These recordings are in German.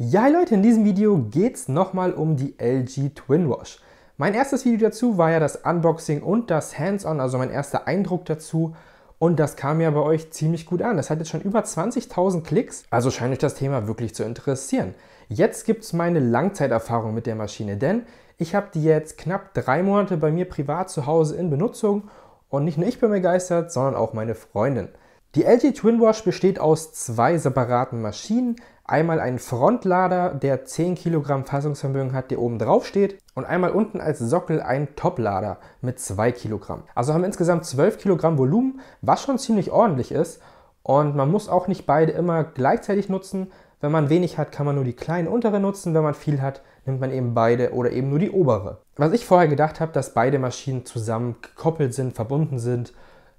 Ja Leute, in diesem Video geht es nochmal um die LG Twin Wash. Mein erstes Video dazu war ja das Unboxing und das Hands-on, also mein erster Eindruck dazu. Und das kam ja bei euch ziemlich gut an. Das hat jetzt schon über 20.000 Klicks, also scheint euch das Thema wirklich zu interessieren. Jetzt gibt es meine Langzeiterfahrung mit der Maschine, denn ich habe die jetzt knapp drei Monate bei mir privat zu Hause in Benutzung und nicht nur ich bin begeistert, sondern auch meine Freundin. Die LG Twinwash besteht aus zwei separaten Maschinen einmal einen Frontlader, der 10 Kilogramm Fassungsvermögen hat, der oben drauf steht und einmal unten als Sockel ein Toplader mit 2 Kilogramm. Also haben wir insgesamt 12 Kilogramm Volumen, was schon ziemlich ordentlich ist und man muss auch nicht beide immer gleichzeitig nutzen. Wenn man wenig hat, kann man nur die kleinen untere nutzen, wenn man viel hat, nimmt man eben beide oder eben nur die obere. Was ich vorher gedacht habe, dass beide Maschinen zusammen gekoppelt sind, verbunden sind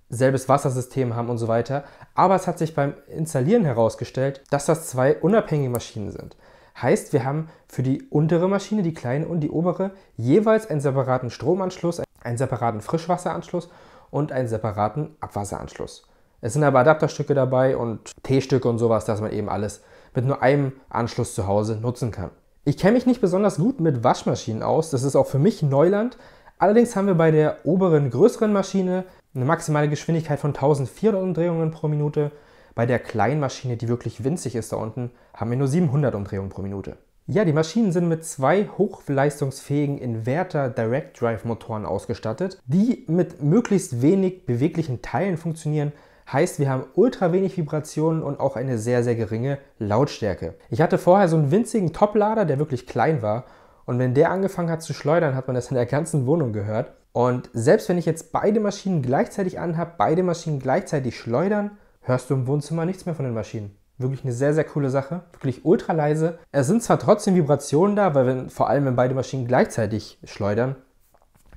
selbes Wassersystem haben und so weiter. Aber es hat sich beim Installieren herausgestellt, dass das zwei unabhängige Maschinen sind. Heißt, wir haben für die untere Maschine, die kleine und die obere, jeweils einen separaten Stromanschluss, einen separaten Frischwasseranschluss und einen separaten Abwasseranschluss. Es sind aber Adapterstücke dabei und T-Stücke und sowas, dass man eben alles mit nur einem Anschluss zu Hause nutzen kann. Ich kenne mich nicht besonders gut mit Waschmaschinen aus, das ist auch für mich Neuland. Allerdings haben wir bei der oberen größeren Maschine eine maximale Geschwindigkeit von 1400 Umdrehungen pro Minute. Bei der kleinen Maschine, die wirklich winzig ist da unten, haben wir nur 700 Umdrehungen pro Minute. Ja, die Maschinen sind mit zwei hochleistungsfähigen Inverter Direct Drive Motoren ausgestattet, die mit möglichst wenig beweglichen Teilen funktionieren. Heißt, wir haben ultra wenig Vibrationen und auch eine sehr, sehr geringe Lautstärke. Ich hatte vorher so einen winzigen Toplader, der wirklich klein war. Und wenn der angefangen hat zu schleudern, hat man das in der ganzen Wohnung gehört. Und selbst wenn ich jetzt beide Maschinen gleichzeitig anhabe, beide Maschinen gleichzeitig schleudern, hörst du im Wohnzimmer nichts mehr von den Maschinen. Wirklich eine sehr, sehr coole Sache. Wirklich ultra leise. Es sind zwar trotzdem Vibrationen da, weil wenn, vor allem wenn beide Maschinen gleichzeitig schleudern,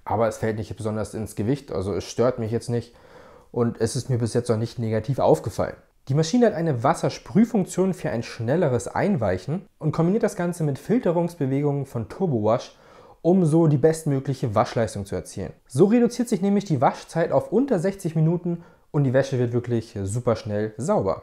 aber es fällt nicht besonders ins Gewicht, also es stört mich jetzt nicht und es ist mir bis jetzt noch nicht negativ aufgefallen. Die Maschine hat eine Wassersprühfunktion für ein schnelleres Einweichen und kombiniert das Ganze mit Filterungsbewegungen von Turbo Wash, um so die bestmögliche Waschleistung zu erzielen. So reduziert sich nämlich die Waschzeit auf unter 60 Minuten und die Wäsche wird wirklich super schnell sauber.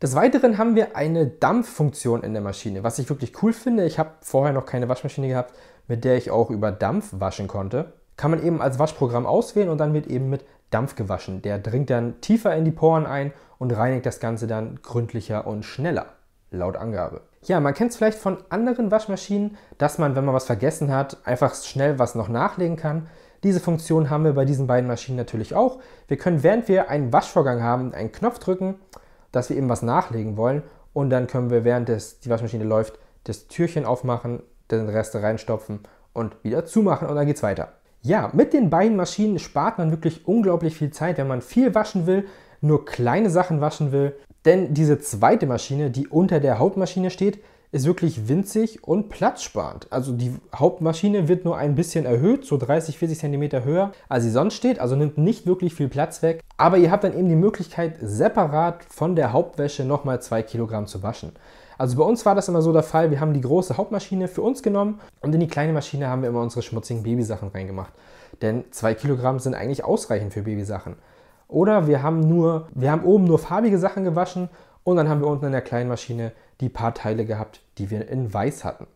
Des Weiteren haben wir eine Dampffunktion in der Maschine, was ich wirklich cool finde. Ich habe vorher noch keine Waschmaschine gehabt, mit der ich auch über Dampf waschen konnte. Kann man eben als Waschprogramm auswählen und dann wird eben mit Dampf gewaschen. Der dringt dann tiefer in die Poren ein und reinigt das Ganze dann gründlicher und schneller, laut Angabe. Ja, man kennt es vielleicht von anderen Waschmaschinen, dass man, wenn man was vergessen hat, einfach schnell was noch nachlegen kann. Diese Funktion haben wir bei diesen beiden Maschinen natürlich auch. Wir können, während wir einen Waschvorgang haben, einen Knopf drücken, dass wir eben was nachlegen wollen und dann können wir, während des, die Waschmaschine läuft, das Türchen aufmachen, den Rest reinstopfen und wieder zumachen und dann geht's weiter. Ja, mit den beiden Maschinen spart man wirklich unglaublich viel Zeit, wenn man viel waschen will, nur kleine Sachen waschen will denn diese zweite Maschine, die unter der Hauptmaschine steht, ist wirklich winzig und platzsparend. Also die Hauptmaschine wird nur ein bisschen erhöht, so 30, 40 cm höher, als sie sonst steht, also nimmt nicht wirklich viel Platz weg. Aber ihr habt dann eben die Möglichkeit, separat von der Hauptwäsche nochmal 2 Kilogramm zu waschen. Also bei uns war das immer so der Fall, wir haben die große Hauptmaschine für uns genommen und in die kleine Maschine haben wir immer unsere schmutzigen Babysachen reingemacht. Denn 2 Kilogramm sind eigentlich ausreichend für Babysachen. Oder wir haben nur, wir haben oben nur farbige Sachen gewaschen und dann haben wir unten in der kleinen Maschine die paar Teile gehabt, die wir in weiß hatten.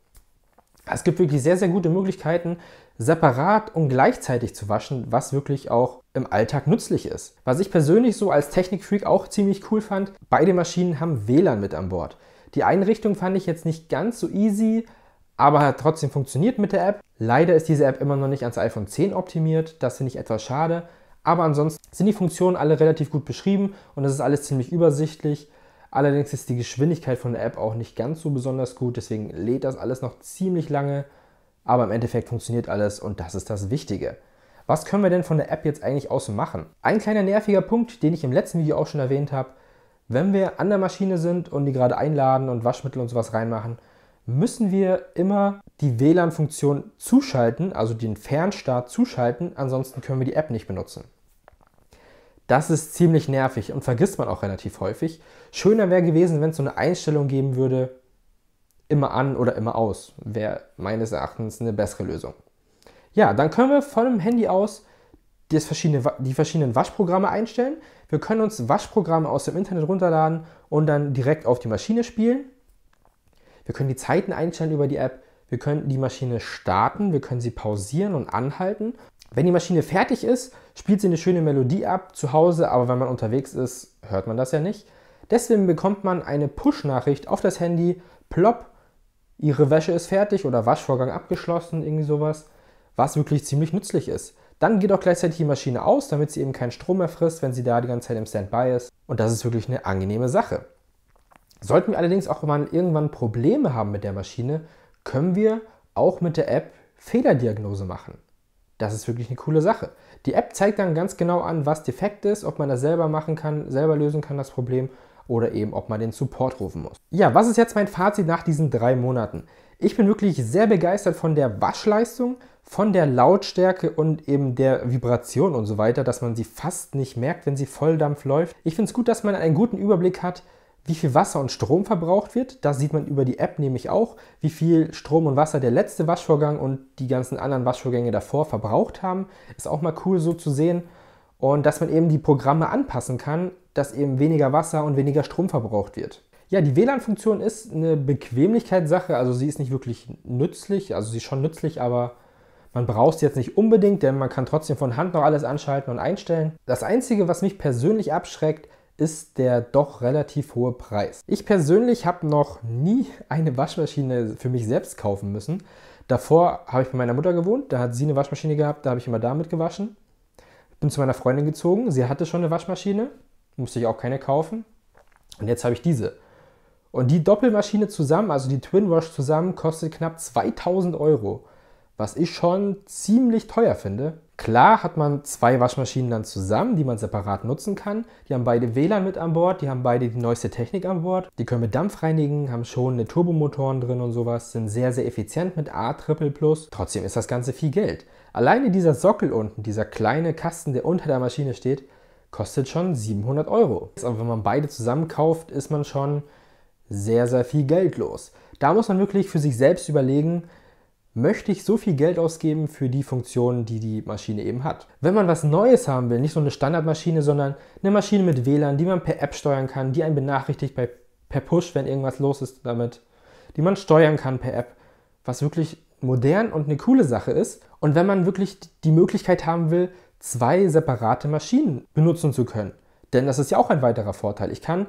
Es gibt wirklich sehr, sehr gute Möglichkeiten, separat und gleichzeitig zu waschen, was wirklich auch im Alltag nützlich ist. Was ich persönlich so als Technikfreak auch ziemlich cool fand, beide Maschinen haben WLAN mit an Bord. Die Einrichtung fand ich jetzt nicht ganz so easy, aber hat trotzdem funktioniert mit der App. Leider ist diese App immer noch nicht ans iPhone 10 optimiert, das finde ich etwas schade. Aber ansonsten sind die Funktionen alle relativ gut beschrieben und es ist alles ziemlich übersichtlich. Allerdings ist die Geschwindigkeit von der App auch nicht ganz so besonders gut, deswegen lädt das alles noch ziemlich lange. Aber im Endeffekt funktioniert alles und das ist das Wichtige. Was können wir denn von der App jetzt eigentlich aus machen? Ein kleiner nerviger Punkt, den ich im letzten Video auch schon erwähnt habe. Wenn wir an der Maschine sind und die gerade einladen und Waschmittel und sowas reinmachen, müssen wir immer die WLAN-Funktion zuschalten, also den Fernstart zuschalten, ansonsten können wir die App nicht benutzen. Das ist ziemlich nervig und vergisst man auch relativ häufig. Schöner wäre gewesen, wenn es so eine Einstellung geben würde, immer an oder immer aus. Wäre meines Erachtens eine bessere Lösung. Ja, dann können wir von dem Handy aus verschiedene, die verschiedenen Waschprogramme einstellen. Wir können uns Waschprogramme aus dem Internet runterladen und dann direkt auf die Maschine spielen. Wir können die Zeiten einstellen über die App. Wir können die Maschine starten, wir können sie pausieren und anhalten wenn die Maschine fertig ist, spielt sie eine schöne Melodie ab zu Hause, aber wenn man unterwegs ist, hört man das ja nicht. Deswegen bekommt man eine Push-Nachricht auf das Handy, plopp, ihre Wäsche ist fertig oder Waschvorgang abgeschlossen, irgendwie sowas, was wirklich ziemlich nützlich ist. Dann geht auch gleichzeitig die Maschine aus, damit sie eben keinen Strom mehr frisst, wenn sie da die ganze Zeit im Standby ist. Und das ist wirklich eine angenehme Sache. Sollten wir allerdings auch mal irgendwann Probleme haben mit der Maschine, können wir auch mit der App Fehlerdiagnose machen das ist wirklich eine coole Sache. Die App zeigt dann ganz genau an, was defekt ist, ob man das selber machen kann, selber lösen kann das Problem oder eben ob man den Support rufen muss. Ja, was ist jetzt mein Fazit nach diesen drei Monaten? Ich bin wirklich sehr begeistert von der Waschleistung, von der Lautstärke und eben der Vibration und so weiter, dass man sie fast nicht merkt, wenn sie Volldampf läuft. Ich finde es gut, dass man einen guten Überblick hat, wie viel Wasser und Strom verbraucht wird. Das sieht man über die App nämlich auch, wie viel Strom und Wasser der letzte Waschvorgang und die ganzen anderen Waschvorgänge davor verbraucht haben. Ist auch mal cool so zu sehen. Und dass man eben die Programme anpassen kann, dass eben weniger Wasser und weniger Strom verbraucht wird. Ja, die WLAN-Funktion ist eine Bequemlichkeitssache, also sie ist nicht wirklich nützlich, also sie ist schon nützlich, aber man braucht es jetzt nicht unbedingt, denn man kann trotzdem von Hand noch alles anschalten und einstellen. Das Einzige, was mich persönlich abschreckt, ist der doch relativ hohe Preis. Ich persönlich habe noch nie eine Waschmaschine für mich selbst kaufen müssen. Davor habe ich bei meiner Mutter gewohnt, da hat sie eine Waschmaschine gehabt, da habe ich immer damit gewaschen. Bin zu meiner Freundin gezogen, sie hatte schon eine Waschmaschine, musste ich auch keine kaufen. Und jetzt habe ich diese. Und die Doppelmaschine zusammen, also die Twin Wash zusammen, kostet knapp 2000 Euro was ich schon ziemlich teuer finde. Klar hat man zwei Waschmaschinen dann zusammen, die man separat nutzen kann. Die haben beide WLAN mit an Bord, die haben beide die neueste Technik an Bord. Die können mit Dampf reinigen, haben schon eine Turbomotoren drin und sowas, sind sehr, sehr effizient mit A Triple Plus. Trotzdem ist das Ganze viel Geld. Alleine dieser Sockel unten, dieser kleine Kasten, der unter der Maschine steht, kostet schon 700 Euro. Aber wenn man beide zusammen kauft, ist man schon sehr, sehr viel Geld los. Da muss man wirklich für sich selbst überlegen, möchte ich so viel Geld ausgeben für die Funktionen, die die Maschine eben hat. Wenn man was Neues haben will, nicht so eine Standardmaschine, sondern eine Maschine mit WLAN, die man per App steuern kann, die einen benachrichtigt bei, per Push, wenn irgendwas los ist damit, die man steuern kann per App, was wirklich modern und eine coole Sache ist. Und wenn man wirklich die Möglichkeit haben will, zwei separate Maschinen benutzen zu können. Denn das ist ja auch ein weiterer Vorteil. Ich kann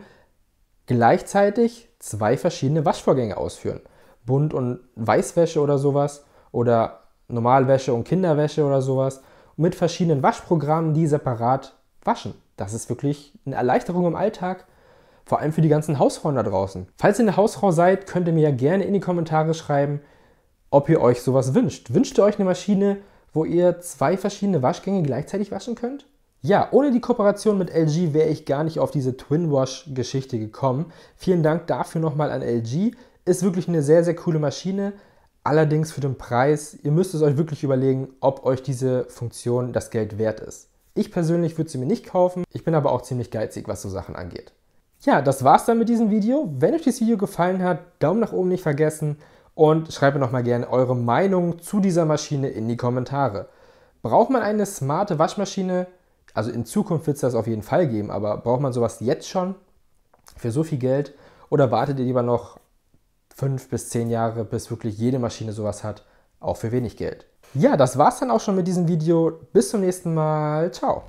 gleichzeitig zwei verschiedene Waschvorgänge ausführen. Bunt- und Weißwäsche oder sowas oder Normalwäsche und Kinderwäsche oder sowas mit verschiedenen Waschprogrammen, die separat waschen. Das ist wirklich eine Erleichterung im Alltag, vor allem für die ganzen Hausfrauen da draußen. Falls ihr eine Hausfrau seid, könnt ihr mir ja gerne in die Kommentare schreiben, ob ihr euch sowas wünscht. Wünscht ihr euch eine Maschine, wo ihr zwei verschiedene Waschgänge gleichzeitig waschen könnt? Ja, ohne die Kooperation mit LG wäre ich gar nicht auf diese Twin Wash Geschichte gekommen. Vielen Dank dafür nochmal an LG. Ist wirklich eine sehr, sehr coole Maschine. Allerdings für den Preis, ihr müsst es euch wirklich überlegen, ob euch diese Funktion das Geld wert ist. Ich persönlich würde sie mir nicht kaufen, ich bin aber auch ziemlich geizig, was so Sachen angeht. Ja, das war's dann mit diesem Video. Wenn euch dieses Video gefallen hat, Daumen nach oben nicht vergessen und schreibt mir nochmal gerne eure Meinung zu dieser Maschine in die Kommentare. Braucht man eine smarte Waschmaschine? Also in Zukunft wird es das auf jeden Fall geben, aber braucht man sowas jetzt schon für so viel Geld? Oder wartet ihr lieber noch fünf bis zehn Jahre, bis wirklich jede Maschine sowas hat, auch für wenig Geld. Ja, das war's dann auch schon mit diesem Video. Bis zum nächsten Mal. Ciao.